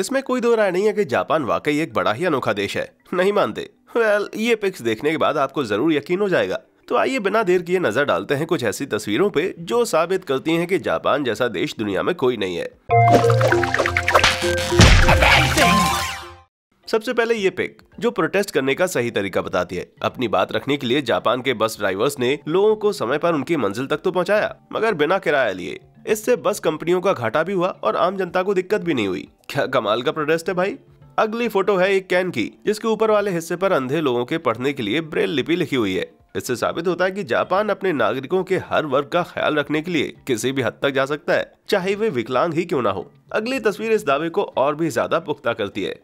इसमें कोई दो राय नहीं है कि जापान वाकई एक बड़ा ही अनोखा देश है नहीं मानते वेल ये पिक्स देखने के बाद आपको जरूर यकीन हो जाएगा तो आइए बिना देर किए नजर डालते हैं कुछ ऐसी तस्वीरों पे जो साबित करती हैं कि जापान जैसा देश दुनिया में कोई नहीं है सबसे पहले ये पिक जो प्रोटेस्ट करने का सही तरीका बताती है अपनी बात रखने के लिए जापान के बस ड्राइवर्स ने लोगों को समय पर उनकी मंजिल तक तो पहुंचाया, मगर बिना किराया लिए इससे बस कंपनियों का घाटा भी हुआ और आम जनता को दिक्कत भी नहीं हुई क्या कमाल का प्रोटेस्ट है भाई अगली फोटो है एक कैन की जिसके ऊपर वाले हिस्से पर अंधे लोगों के पढ़ने के लिए ब्रेल लिपि लिखी हुई है इससे साबित होता है कि जापान अपने नागरिकों के हर वर्ग का ख्याल रखने के लिए किसी भी हद तक जा सकता है चाहे वे विकलांग ही क्यों ना हो अगली तस्वीर इस दावे को और भी ज्यादा पुख्ता करती है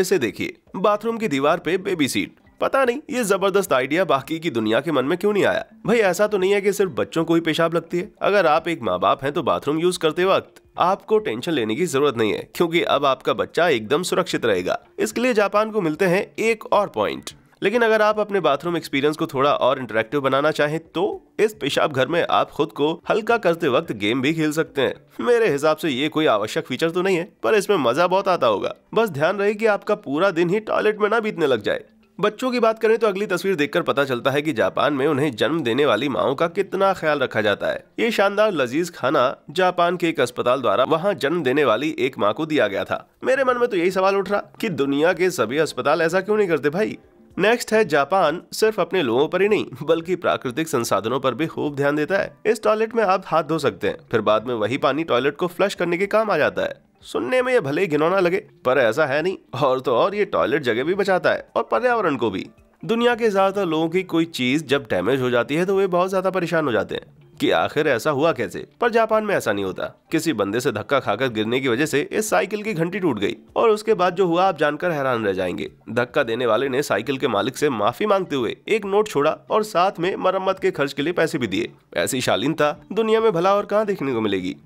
इसे देखिए बाथरूम की दीवार पे बेबी सीट पता नहीं ये जबरदस्त आइडिया बाकी की दुनिया के मन में क्यों नहीं आया भाई ऐसा तो नहीं है कि सिर्फ बच्चों को ही पेशाब लगती है अगर आप एक माँ बाप हैं तो बाथरूम यूज करते वक्त आपको टेंशन लेने की जरूरत नहीं है क्योंकि अब आपका बच्चा एकदम सुरक्षित रहेगा इसके लिए जापान को मिलते हैं एक और पॉइंट लेकिन अगर आप अपने बाथरूम एक्सपीरियंस को थोड़ा और इंटरेक्टिव बनाना चाहें तो इस पेशाब घर में आप खुद को हल्का करते वक्त गेम भी खेल सकते हैं मेरे हिसाब से ये कोई आवश्यक फीचर तो नहीं है पर इसमें मजा बहुत आता होगा बस ध्यान रहे कि आपका पूरा दिन ही टॉयलेट में ना बीतने लग जाए बच्चों की बात करें तो अगली तस्वीर देखकर पता चलता है कि जापान में उन्हें जन्म देने वाली माओ का कितना ख्याल रखा जाता है ये शानदार लजीज खाना जापान के एक अस्पताल द्वारा वहाँ जन्म देने वाली एक माँ को दिया गया था मेरे मन में तो यही सवाल उठ रहा की दुनिया के सभी अस्पताल ऐसा क्यों नहीं करते भाई नेक्स्ट है जापान सिर्फ अपने लोगों पर ही नहीं बल्कि प्राकृतिक संसाधनों पर भी खूब ध्यान देता है इस टॉयलेट में आप हाथ धो सकते हैं फिर बाद में वही पानी टॉयलेट को फ्लश करने के काम आ जाता है सुनने में ये भले ही घिनौना लगे पर ऐसा है नहीं और तो और ये टॉयलेट जगह भी बचाता है और पर्यावरण को भी दुनिया के ज्यादातर लोगों की कोई चीज जब डैमेज हो जाती है तो वे बहुत ज्यादा परेशान हो जाते हैं कि आखिर ऐसा हुआ कैसे पर जापान में ऐसा नहीं होता किसी बंदे से धक्का खाकर गिरने की वजह से इस साइकिल की घंटी टूट गई और उसके बाद जो हुआ आप जानकर हैरान रह जाएंगे धक्का देने वाले ने साइकिल के मालिक से माफी मांगते हुए एक नोट छोड़ा और साथ में मरम्मत के खर्च के लिए पैसे भी दिए ऐसी शालीनता दुनिया में भला और कहाँ देखने को मिलेगी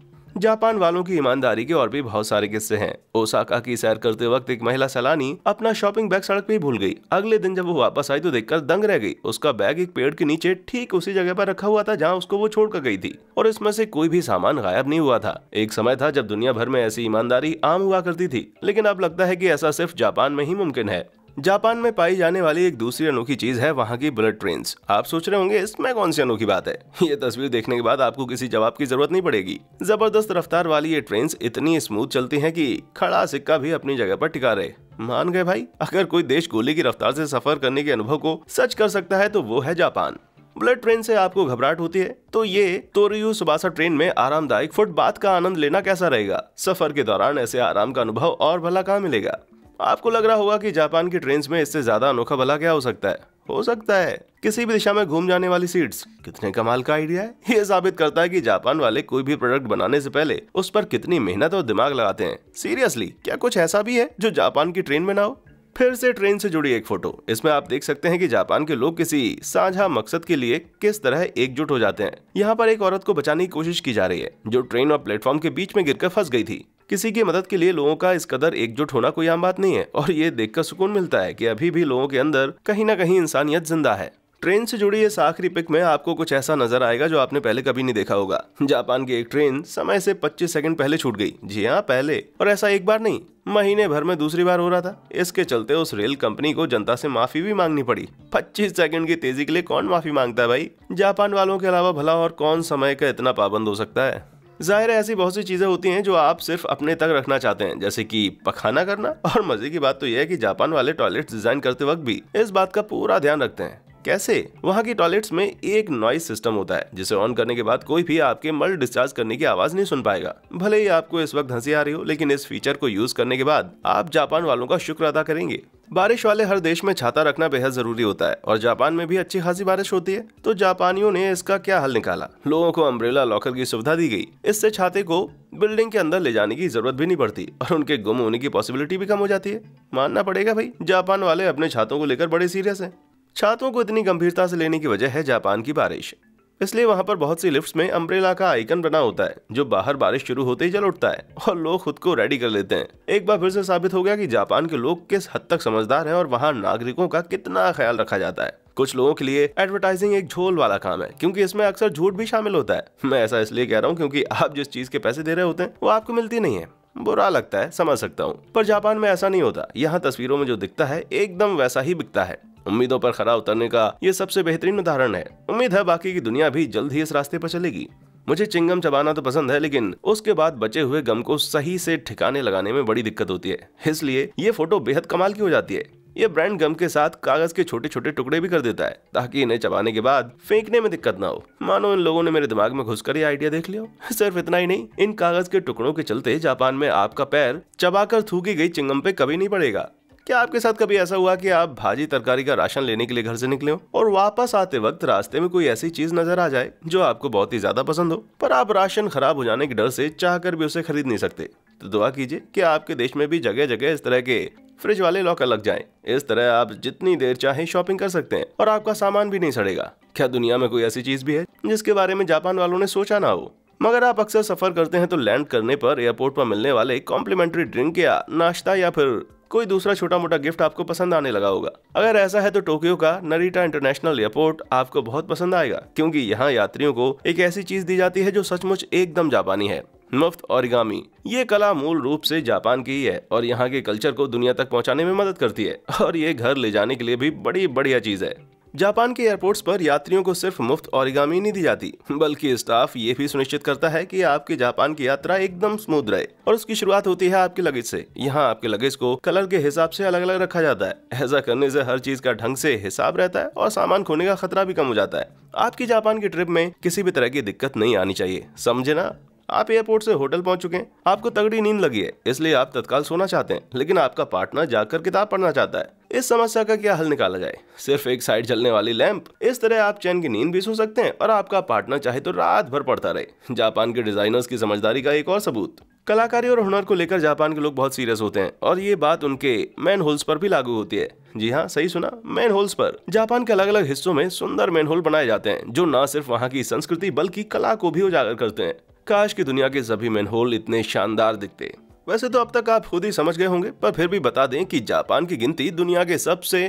जापान वालों की ईमानदारी के और भी बहुत सारे किस्से हैं ओसाका की सैर करते वक्त एक महिला सैलानी अपना शॉपिंग बैग सड़क पे भूल गई अगले दिन जब वो वापस आई तो देखकर दंग रह गई उसका बैग एक पेड़ के नीचे ठीक उसी जगह पर रखा हुआ था जहाँ उसको वो छोड़कर गई थी और इसमें से कोई भी सामान गायब नहीं हुआ था एक समय था जब दुनिया भर में ऐसी ईमानदारी आम हुआ करती थी लेकिन अब लगता है की ऐसा सिर्फ जापान में ही मुमकिन है जापान में पाई जाने वाली एक दूसरी अनोखी चीज है वहाँ की बुलेट ट्रेन आप सोच रहे होंगे इसमें कौन सी अनोखी बात है ये तस्वीर देखने के बाद आपको किसी जवाब की जरूरत नहीं पड़ेगी जबरदस्त रफ्तार वाली ये ट्रेन इतनी स्मूथ चलती है की खड़ा सिक्का भी अपनी जगह आरोप टिका रहे मान गए भाई अगर कोई देश गोली की रफ्तार ऐसी सफर करने के अनुभव को सच कर सकता है तो वो है जापान बुलेट ट्रेन से आपको घबराहट होती है तो ये तोरियो सुबासा ट्रेन में आरामदायक फुटपाथ का आनंद लेना कैसा रहेगा सफर के दौरान ऐसे आराम का अनुभव और भला कहाँ मिलेगा आपको लग रहा होगा कि जापान की ट्रेन में इससे ज्यादा अनोखा भला क्या हो सकता है हो सकता है किसी भी दिशा में घूम जाने वाली सीट्स कितने कमाल का आइडिया है ये साबित करता है कि जापान वाले कोई भी प्रोडक्ट बनाने से पहले उस पर कितनी मेहनत और दिमाग लगाते हैं सीरियसली क्या कुछ ऐसा भी है जो जापान की ट्रेन में ना हो फिर से ट्रेन से जुड़ी एक फोटो इसमें आप देख सकते हैं कि जापान के लोग किसी साझा मकसद के लिए किस तरह एकजुट हो जाते हैं यहाँ पर एक औरत को बचाने की कोशिश की जा रही है जो ट्रेन और प्लेटफॉर्म के बीच में गिरकर फंस गई थी किसी की मदद के लिए लोगों का इस कदर एकजुट होना कोई आम बात नहीं है और ये देखकर सुकून मिलता है कि अभी भी लोगों के अंदर कहीं ना कहीं इंसानियत जिंदा है ट्रेन से जुड़ी इस आखिरी पिक में आपको कुछ ऐसा नजर आएगा जो आपने पहले कभी नहीं देखा होगा जापान की एक ट्रेन समय से 25 सेकंड पहले छूट गई जी हाँ पहले और ऐसा एक बार नहीं महीने भर में दूसरी बार हो रहा था इसके चलते उस रेल कंपनी को जनता से माफी भी मांगनी पड़ी 25 सेकंड की तेजी के लिए कौन माफी मांगता है भाई जापान वालों के अलावा भला और कौन समय का इतना पाबंद हो सकता है जाहिर है ऐसी बहुत सी चीज़ें होती हैं जो आप सिर्फ अपने तक रखना चाहते हैं जैसे कि पखाना करना और मज़े की बात तो यह है कि जापान वाले टॉयलेट डिज़ाइन करते वक्त भी इस बात का पूरा ध्यान रखते हैं कैसे वहाँ की टॉयलेट्स में एक नॉइस सिस्टम होता है जिसे ऑन करने के बाद कोई भी आपके मल डिस्चार्ज करने की आवाज नहीं सुन पाएगा भले ही आपको इस वक्त हंसी आ रही हो लेकिन इस फीचर को यूज करने के बाद आप जापान वालों का शुक्र अदा करेंगे बारिश वाले हर देश में छाता रखना बेहद जरूरी होता है और जापान में भी अच्छी खासी बारिश होती है तो जापानियों ने इसका क्या हल निकाला लोगों को अम्ब्रेला लॉकर की सुविधा दी गई इससे छाते को बिल्डिंग के अंदर ले जाने की जरूरत भी नहीं पड़ती और उनके गुम होने की पॉसिबिलिटी भी कम हो जाती है मानना पड़ेगा भाई जापान वाले अपने छातों को लेकर बड़े सीरियस है छात्रों को इतनी गंभीरता से लेने की वजह है जापान की बारिश इसलिए वहाँ पर बहुत सी लिफ्ट्स में अम्ब्रेला का आइकन बना होता है जो बाहर बारिश शुरू होते ही जल उठता है और लोग खुद को रेडी कर लेते हैं एक बार फिर से साबित हो गया कि जापान के लोग किस हद तक समझदार हैं और वहाँ नागरिकों का कितना ख्याल रखा जाता है कुछ लोगों के लिए एडवर्टाइजिंग एक झोल वाला काम है क्योंकि इसमें अक्सर झूठ भी शामिल होता है मैं ऐसा इसलिए कह रहा हूँ क्योंकि आप जिस चीज के पैसे दे रहे होते हैं वो आपको मिलती नहीं है बुरा लगता है समझ सकता हूँ पर जापान में ऐसा नहीं होता यहाँ तस्वीरों में जो दिखता है एकदम वैसा ही बिकता है उम्मीदों पर खरा उतरने का ये सबसे बेहतरीन उदाहरण है उम्मीद है बाकी की दुनिया भी जल्द ही इस रास्ते पर चलेगी मुझे चिंगम चबाना तो पसंद है लेकिन उसके बाद बचे हुए गम को सही से ठिकाने लगाने में बड़ी दिक्कत होती है इसलिए ये फोटो बेहद कमाल की हो जाती है ये ब्रांड गम के साथ कागज के छोटे छोटे टुकड़े भी कर देता है ताकि इन्हें चबाने के बाद फेंकने में दिक्कत ना हो मानो इन लोगों ने मेरे दिमाग में घुसकर ये आइडिया देख लिया सिर्फ इतना ही नहीं इन कागज के टुकड़ों के चलते जापान में आपका पैर चबाकर थूकी गई चिंगम पे कभी नहीं पड़ेगा क्या आपके साथ कभी ऐसा हुआ कि आप भाजी तरकारी का राशन लेने के लिए घर से निकले हो और वापस आते वक्त रास्ते में कोई ऐसी चीज नजर आ जाए जो आपको बहुत ही ज्यादा पसंद हो पर आप राशन खराब हो जाने के डर से चाह कर भी उसे खरीद नहीं सकते तो दुआ कीजिए कि आपके देश में भी जगह जगह इस तरह के फ्रिज वाले लॉकर लग जाए इस तरह आप जितनी देर चाहे शॉपिंग कर सकते हैं और आपका सामान भी नहीं सड़ेगा क्या दुनिया में कोई ऐसी चीज भी है जिसके बारे में जापान वालों ने सोचा ना हो मगर आप अक्सर सफर करते हैं तो लैंड करने पर एयरपोर्ट पर मिलने वाले कॉम्प्लीमेंट्री ड्रिंक या नाश्ता या फिर कोई दूसरा छोटा मोटा गिफ्ट आपको पसंद आने लगा होगा अगर ऐसा है तो टोक्यो का नरीटा इंटरनेशनल एयरपोर्ट आपको बहुत पसंद आएगा क्योंकि यहाँ यात्रियों को एक ऐसी चीज दी जाती है जो सचमुच एकदम जापानी है मुफ्त औरिगामी ये कला मूल रूप से जापान की ही है और यहाँ के कल्चर को दुनिया तक पहुँचाने में मदद करती है और ये घर ले जाने के लिए भी बड़ी बढ़िया चीज है जापान के एयरपोर्ट्स पर यात्रियों को सिर्फ मुफ्त औरिगामी नहीं दी जाती बल्कि स्टाफ ये भी सुनिश्चित करता है कि आपकी जापान की यात्रा एकदम स्मूथ रहे और उसकी शुरुआत होती है आपके लगेज से यहाँ आपके लगेज को कलर के हिसाब से अलग अलग रखा जाता है ऐसा करने से हर चीज का ढंग से हिसाब रहता है और सामान खोने का खतरा भी कम हो जाता है आपकी जापान की ट्रिप में किसी भी तरह की दिक्कत नहीं आनी चाहिए समझे ना आप एयरपोर्ट से होटल पहुंच चुके हैं आपको तगड़ी नींद लगी है इसलिए आप तत्काल सोना चाहते हैं लेकिन आपका पार्टनर जाकर किताब पढ़ना चाहता है इस समस्या का क्या हल निकाला जाए सिर्फ एक साइड जलने वाली लैंप इस तरह आप चैन की नींद भी सो सकते हैं और आपका पार्टनर चाहे तो रात भर पढ़ता रहे जापान के डिजाइनर्स की समझदारी का एक और सबूत कलाकारी और हुनर को लेकर जापान के लोग बहुत सीरियस होते हैं और ये बात उनके मैन होल्स पर भी लागू होती है जी हाँ सही सुना मैन होल्स पर जापान के अलग अलग हिस्सों में सुंदर मैन होल बनाए जाते हैं जो न सिर्फ वहाँ की संस्कृति बल्कि कला को भी उजागर करते हैं काश की दुनिया के सभी मैनहोल इतने शानदार दिखते वैसे तो अब तक आप खुद ही समझ गए होंगे पर फिर भी बता दें कि जापान की गिनती दुनिया के सबसे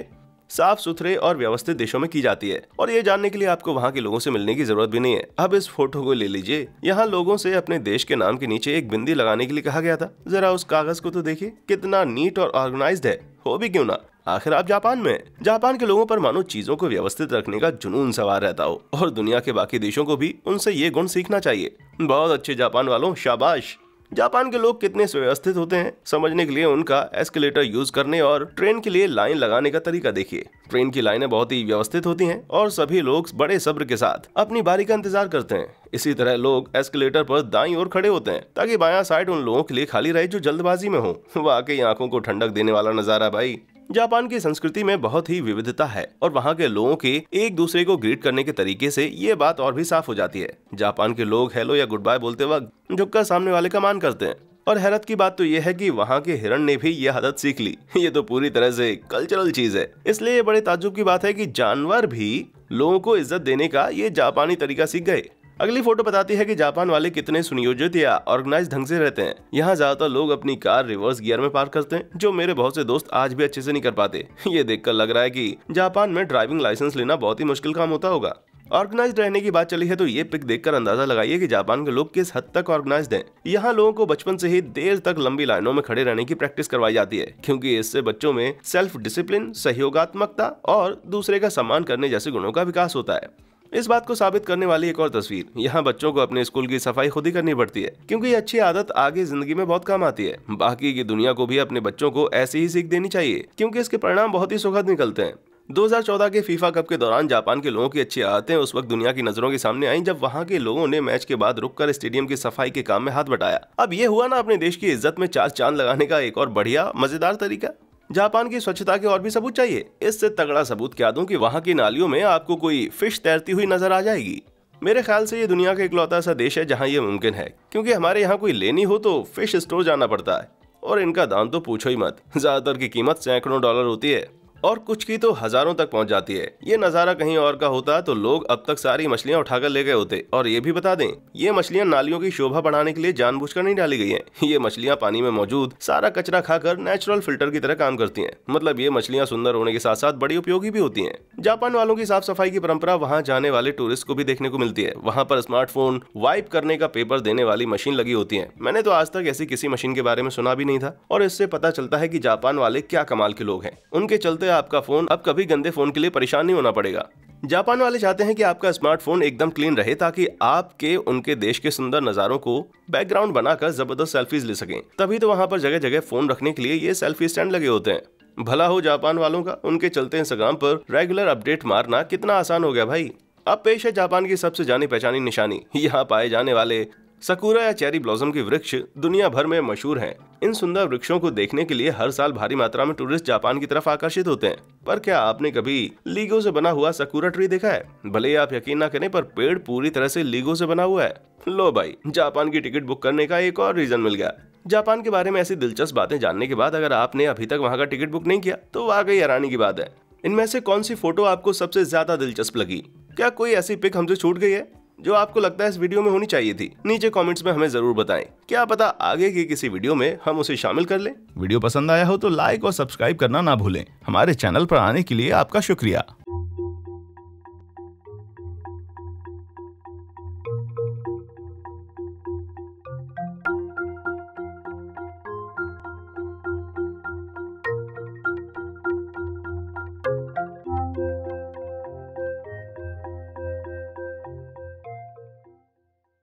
साफ सुथरे और व्यवस्थित देशों में की जाती है और ये जानने के लिए आपको वहाँ के लोगों से मिलने की जरूरत भी नहीं है अब इस फोटो को ले लीजिए यहाँ लोगों से अपने देश के नाम के नीचे एक बिंदी लगाने के लिए कहा गया था जरा उस कागज को तो देखिए कितना नीट और ऑर्गेनाइज्ड है हो भी क्यों ना आखिर आप जापान में जापान के लोगों पर मानो चीजों को व्यवस्थित रखने का जुनून सवार रहता हो और दुनिया के बाकी देशों को भी उनसे ये गुण सीखना चाहिए बहुत अच्छे जापान वालों शाबाश जापान के लोग कितने सुव्यवस्थित होते हैं समझने के लिए उनका एस्केलेटर यूज करने और ट्रेन के लिए लाइन लगाने का तरीका देखिए ट्रेन की लाइनें बहुत ही व्यवस्थित होती हैं और सभी लोग बड़े सब्र के साथ अपनी बारी का इंतजार करते हैं इसी तरह लोग एस्केलेटर पर दाई ओर खड़े होते हैं ताकि बाया साइड उन लोगों के लिए खाली रहे जो जल्दबाजी में हो वाकई आंखों को ठंडक देने वाला नजारा भाई जापान की संस्कृति में बहुत ही विविधता है और वहाँ के लोगों के एक दूसरे को ग्रीट करने के तरीके से ये बात और भी साफ हो जाती है जापान के लोग हेलो या गुड बाय बोलते वक्त झुककर सामने वाले का मान करते हैं और हैरत की बात तो यह है कि वहाँ के हिरण ने भी यह आदत सीख ली ये तो पूरी तरह से कल्चरल चीज है इसलिए ये बड़े ताजुब की बात है कि जानवर भी लोगों को इज्जत देने का ये जापानी तरीका सीख गए अगली फोटो बताती है कि जापान वाले कितने सुनियोजित या ऑर्गेनाइज ढंग से रहते हैं यहाँ ज्यादातर लोग अपनी कार रिवर्स गियर में पार्क करते हैं जो मेरे बहुत से दोस्त आज भी अच्छे से नहीं कर पाते ये देखकर लग रहा है कि जापान में ड्राइविंग लाइसेंस लेना बहुत ही मुश्किल काम होता होगा ऑर्गेनाइज रहने की बात चली है तो ये पिक देखकर अंदाजा लगाइए कि जापान के लोग किस हद तक ऑर्गेनाइज हैं। यहाँ लोगों को बचपन से ही देर तक लंबी लाइनों में खड़े रहने की प्रैक्टिस करवाई जाती है क्योंकि इससे बच्चों में सेल्फ डिसिप्लिन सहयोगात्मकता और दूसरे का सम्मान करने जैसे गुणों का विकास होता है इस बात को साबित करने वाली एक और तस्वीर यहाँ बच्चों को अपने स्कूल की सफाई खुद ही करनी पड़ती है क्योंकि ये अच्छी आदत आगे जिंदगी में बहुत काम आती है बाकी की दुनिया को भी अपने बच्चों को ऐसी ही सीख देनी चाहिए क्योंकि इसके परिणाम बहुत ही सुखद निकलते हैं 2014 के फीफा कप के दौरान जापान के लोगों की अच्छी आदतें उस वक्त दुनिया की नजरों के सामने आई जब वहां के लोगों ने मैच के बाद रुककर स्टेडियम की सफाई के काम में हाथ बटाया अब ये हुआ ना अपने देश की इज्जत में चार चांद लगाने का एक और बढ़िया मजेदार तरीका जापान की स्वच्छता के और भी सबूत चाहिए इससे तगड़ा सबूत क्या दूं कि वहाँ की नालियों में आपको कोई फिश तैरती हुई नजर आ जाएगी मेरे ख्याल से ये दुनिया का इकलौता सा देश है जहाँ ये मुमकिन है क्योंकि हमारे यहाँ कोई लेनी हो तो फिश स्टोर जाना पड़ता है और इनका दाम तो पूछो ही मत ज्यादातर की कीमत सैकड़ों डॉलर होती है और कुछ की तो हजारों तक पहुंच जाती है ये नज़ारा कहीं और का होता तो लोग अब तक सारी मछलियां उठाकर ले गए होते और ये भी बता दें ये मछलियां नालियों की शोभा बढ़ाने के लिए जानबूझकर नहीं डाली गई हैं ये मछलियां पानी में मौजूद सारा कचरा खाकर नेचुरल फिल्टर की तरह काम करती है मतलब ये मछलियाँ सुंदर होने के साथ साथ बड़ी उपयोगी भी होती है जापान वालों की साफ सफाई की परंपरा वहाँ जाने वाले टूरिस्ट को भी देखने को मिलती है वहाँ पर स्मार्टफोन वाइप करने का पेपर देने वाली मशीन लगी होती है मैंने तो आज तक ऐसी किसी मशीन के बारे में सुना भी नहीं था और इससे पता चलता है की जापान वाले क्या कमाल के लोग हैं उनके चलते है आपका फोन अब कभी गंदे फोन के लिए परेशान नहीं होना पड़ेगा जापान वाले चाहते हैं कि आपका स्मार्टफोन एकदम क्लीन रहे ताकि आपके उनके देश के सुंदर नज़ारों को बैकग्राउंड बनाकर जबरदस्त सेल्फीज ले सकें तभी तो वहाँ पर जगह जगह फोन रखने के लिए ये सेल्फी स्टैंड लगे होते हैं भला हो जापान वालों का उनके चलते इंस्टाग्राम पर रेगुलर अपडेट मारना कितना आसान हो गया भाई अब पेश है जापान की सबसे जानी पहचानी निशानी यहाँ पाए जाने वाले सकुरा या चेरी ब्लॉसम के वृक्ष दुनिया भर में मशहूर हैं। इन सुंदर वृक्षों को देखने के लिए हर साल भारी मात्रा में टूरिस्ट जापान की तरफ आकर्षित होते हैं पर क्या आपने कभी लीगो से बना हुआ सकुरा ट्री देखा है भले ही आप यकीन ना करें पर पेड़ पूरी तरह से लीगो से बना हुआ है लो भाई जापान की टिकट बुक करने का एक और रीजन मिल गया जापान के बारे में ऐसी दिलचस्प बातें जानने के बाद अगर आपने अभी तक वहाँ का टिकट बुक नहीं किया तो वाकई हैरानी की बात है इनमें से कौन सी फोटो आपको सबसे ज्यादा दिलचस्प लगी क्या कोई ऐसी पिक हमसे छूट गई है जो आपको लगता है इस वीडियो में होनी चाहिए थी नीचे कमेंट्स में हमें जरूर बताएं क्या पता आगे की किसी वीडियो में हम उसे शामिल कर लें वीडियो पसंद आया हो तो लाइक और सब्सक्राइब करना ना भूलें हमारे चैनल पर आने के लिए आपका शुक्रिया